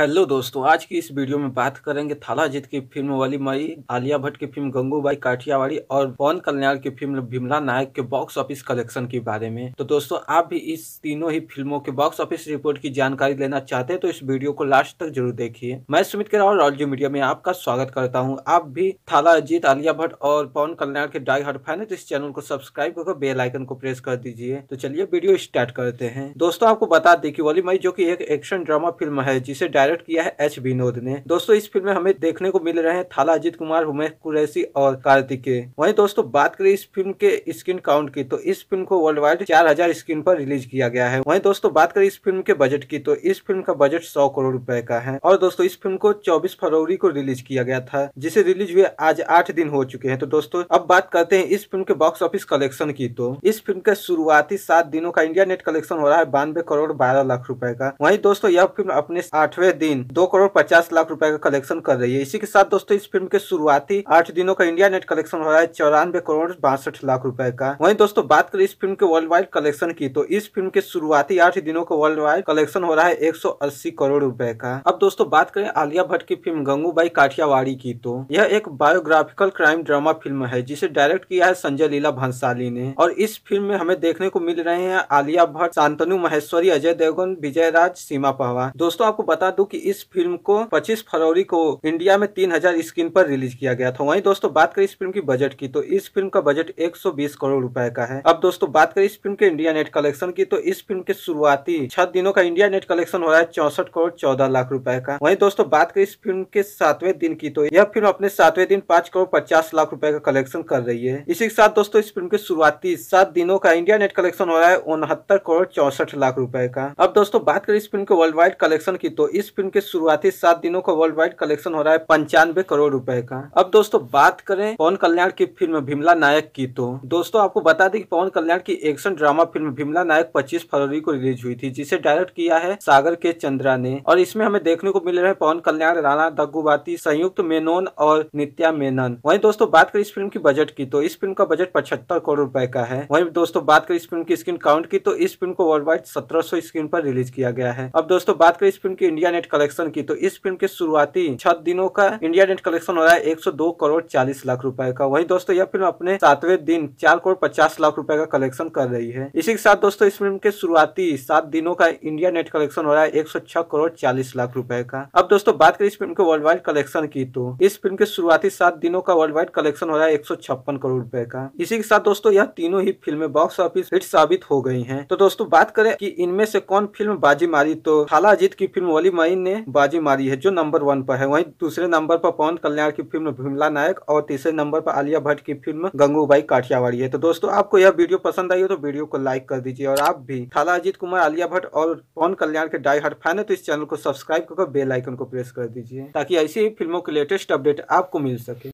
hello दोस्तों आज की इस वीडियो में बात करेंगे थाला जीत की फिल्म वाली मई आलिया भट्ट की फिल्म गंगूबाई काठियावाड़ी और पवन कल्याण की फिल्म भीमला नायक के बॉक्स ऑफिस कलेक्शन के बारे में तो दोस्तों आप भी इस तीनों ही फिल्मों के बॉक्स ऑफिस रिपोर्ट की जानकारी लेना चाहते हैं तो इस वीडियो को लास्ट तक जरूर देखिए मैं सुमित के राव रॉलजी मीडिया में आपका स्वागत करता हूँ आप भी थाला अजीत आलिया भट्ट और पवन कल्याण के डाई हट फैन है तो इस चैनल को सब्सक्राइब करके बेलाइकन को प्रेस कर दीजिए तो चलिए वीडियो स्टार्ट करते हैं दोस्तों आपको बता दें की वाली मई जो की एक एक्शन ड्रामा फिल्म है जिसे डायरेक्ट डायरेक्ट किया है एच विनोद ने दोस्तों इस फिल्म में हमें देखने को मिल रहे हैं थाला अजीत कुमार उमेश कुरैसी और के वही दोस्तों बात करें इस फिल्म के स्क्रीन काउंट की तो इस फिल्म को वर्ल्ड वाइड चार हजार स्क्रीन पर रिलीज किया गया है वही दोस्तों बात करें इस फिल्म के बजट की तो इस फिल्म का बजट सौ करोड़ रूपए का है और दोस्तों इस फिल्म को चौबीस फरवरी को रिलीज किया गया था जिसे रिलीज हुए आज आठ दिन हो चुके हैं तो दोस्तों अब बात करते हैं इस फिल्म के बॉक्स ऑफिस कलेक्शन की तो इस फिल्म के शुरुआती सात दिनों का इंडिया नेट कलेक्शन हो रहा है बानवे करोड़ बारह लाख रूपए का वही दोस्तों यह फिल्म अपने आठवें पूरे दिन दो करोड़ पचास लाख रुपए का कलेक्शन कर रही है इसी के साथ दोस्तों इस फिल्म के शुरुआती आठ दिनों का इंडिया नेट कलेक्शन हो रहा है चौरानवे करोड़ बासठ लाख रुपए का वही दोस्तों बात करें इस फिल्म के वर्ल्ड वाइड कलेक्शन की तो इस फिल्म के शुरुआती आठ दिनों का वर्ल्ड वाइड कलेक्शन हो रहा है एक करोड़ रूपए का अब दोस्तों बात करें आलिया भट्ट की फिल्म गंगूबाई काठियावाड़ी की तो यह एक बायोग्राफिकल क्राइम ड्रामा फिल्म है जिसे डायरेक्ट किया है संजय लीला भंसाली ने और इस फिल्म में हमें देखने को मिल रहे हैं आलिया भट्ट शांतनु महेश्वरी अजय देवगन विजय राज सीमा पवार दोस्तों आपको बता दो खाटू की इस फिल्म को 25 फरवरी को इंडिया में 3000 स्क्रीन पर रिलीज किया गया था वहीं दोस्तों बात करें इस फिल्म की बजट की तो इस फिल्म का बजट 120 करोड़ रुपए का है अब दोस्तों बात करें इस फिल्म के इंडिया नेट कलेक्शन की तो इस फिल्म के शुरुआती छह दिनों का इंडिया नेट कलेक्शन हो रहा है चौसठ करोड़ चौदह लाख रूपये का वही दोस्तों बात करें इस फिल्म के सातवें दिन की तो यह फिल्म अपने सातवें दिन पांच करोड़ पचास लाख रूपये का कलेक्शन कर रही है इसी के साथ दोस्तों इस फिल्म के शुरुआती सात दिनों का इंडिया नेट कलेक्शन हो रहा है उनहत्तर करोड़ चौसठ लाख रूपये का अब दोस्तों बात करें इस फिल्म के वर्ल्ड वाइड कलेक्शन की तो इस फिल्म के शुरुआती सात दिनों का वर्ल्ड वाइड कलेक्शन हो रहा है पंचानवे करोड़ रुपए का अब दोस्तों बात करें पवन कल्याण की फिल्म भीमला नायक की तो दोस्तों आपको बता दें कि पवन कल्याण की action drama film Bheemla Nayak पच्चीस फरवरी को रिलीज हुई थी जिसे डायरेक्ट किया है सागर के चंद्रा ने और इसमें हमें देखने को मिल रहे हैं पवन कल्याण राणा दग्गुबाती संयुक्त मेनोन और नित्या मेनन वही दोस्तों बात करें इस फिल्म की बजट की तो इस फिल्म का बजट पचहत्तर करोड़ रुपए का है वही दोस्तों बात करें इस फिल्म की स्क्रीन काउंट की तो इस फिल्म को वर्ल्ड वाइड सत्रह स्क्रीन पर रिलीज किया गया है अब दोस्तों बात करें इस फिल्म की इंडिया ने नेट कलेक्शन की तो इस फिल्म के शुरुआती छह दिनों का इंडिया नेट कलेक्शन हो रहा है एक करोड़ चालीस लाख रुपए का वही दोस्तों यह फिल्म अपने सातवें दिन चार करोड़ पचास लाख रुपए का कलेक्शन कर रही है इसी के साथ दोस्तों इस फिल्म के शुरुआती सात दिनों का इंडिया नेट कलेक्शन हो रहा है एक करोड़ चालीस लाख रुपए का अब दोस्तों बात करें इस फिल्म के वर्ल्ड वाइड कलेक्शन की तो इस फिल्म के शुरुआती सात दिनों का वर्ल्ड वाइड कलेक्शन हो रहा है एक करोड़ रूपए का इसी के साथ दोस्तों यह तीनों ही फिल्म बॉक्स ऑफिस हिट साबित हो गई है तो दोस्तों बात करें की इनमें से कौन फिल्म बाजी मारी तो खाला अजीत की फिल्म वली माई शाहीन ने बाजी मारी है जो नंबर वन पर है वहीं दूसरे नंबर पर पवन कल्याण की फिल्म भीमला नायक और तीसरे नंबर पर आलिया भट्ट की फिल्म गंगूबाई काठियावाड़ी है तो दोस्तों आपको यह वीडियो पसंद आई हो तो वीडियो को लाइक कर दीजिए और आप भी थाला अजीत कुमार आलिया भट्ट और पवन कल्याण के डाई हार्ट फैन है तो इस चैनल को सब्सक्राइब कर बेल आइकन को प्रेस कर दीजिए ताकि ऐसी ही फिल्मों के लेटेस्ट अपडेट आपको मिल सके